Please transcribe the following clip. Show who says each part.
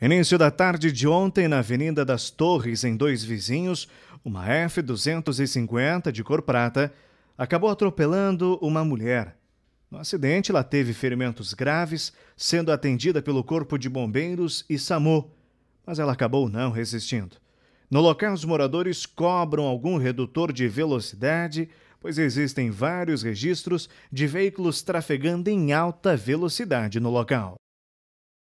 Speaker 1: Início da tarde de ontem, na Avenida das Torres, em Dois Vizinhos, uma F-250 de cor prata acabou atropelando uma mulher. No acidente, ela teve ferimentos graves, sendo atendida pelo Corpo de Bombeiros e SAMU, mas ela acabou não resistindo. No local, os moradores cobram algum redutor de velocidade, pois existem vários registros de veículos trafegando em alta velocidade no local.